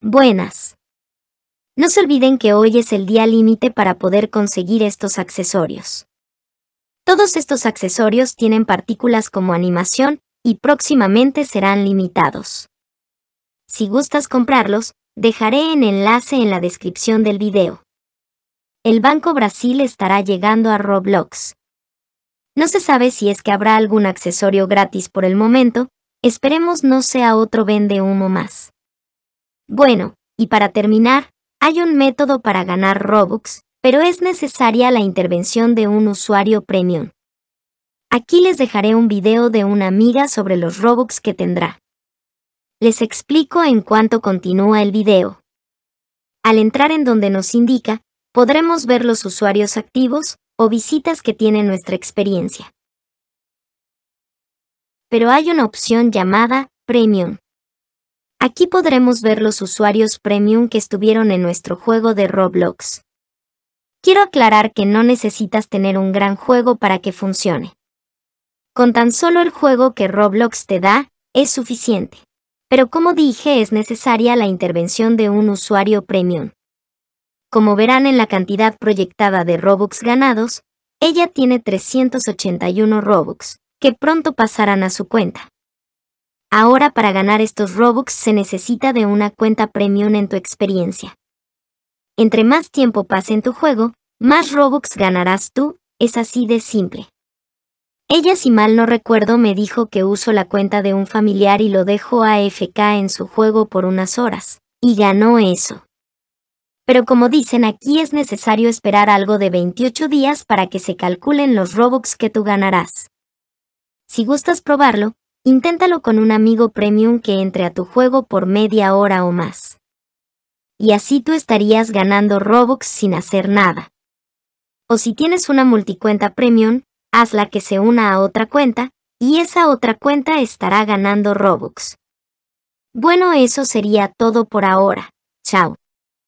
Buenas. No se olviden que hoy es el día límite para poder conseguir estos accesorios. Todos estos accesorios tienen partículas como animación y próximamente serán limitados. Si gustas comprarlos, dejaré el enlace en la descripción del video. El Banco Brasil estará llegando a Roblox. No se sabe si es que habrá algún accesorio gratis por el momento, esperemos no sea otro vende humo más. Bueno, y para terminar, hay un método para ganar Robux, pero es necesaria la intervención de un usuario premium. Aquí les dejaré un video de una amiga sobre los Robux que tendrá. Les explico en cuanto continúa el video. Al entrar en donde nos indica, podremos ver los usuarios activos o visitas que tiene nuestra experiencia. Pero hay una opción llamada Premium. Aquí podremos ver los usuarios premium que estuvieron en nuestro juego de Roblox. Quiero aclarar que no necesitas tener un gran juego para que funcione. Con tan solo el juego que Roblox te da, es suficiente. Pero como dije, es necesaria la intervención de un usuario premium. Como verán en la cantidad proyectada de Robux ganados, ella tiene 381 Robux, que pronto pasarán a su cuenta. Ahora para ganar estos Robux se necesita de una cuenta premium en tu experiencia. Entre más tiempo pase en tu juego, más Robux ganarás tú, es así de simple. Ella si mal no recuerdo me dijo que uso la cuenta de un familiar y lo dejo AFK en su juego por unas horas, y ganó eso. Pero como dicen aquí es necesario esperar algo de 28 días para que se calculen los Robux que tú ganarás. Si gustas probarlo, Inténtalo con un amigo premium que entre a tu juego por media hora o más. Y así tú estarías ganando Robux sin hacer nada. O si tienes una multicuenta premium, hazla que se una a otra cuenta, y esa otra cuenta estará ganando Robux. Bueno, eso sería todo por ahora. Chao.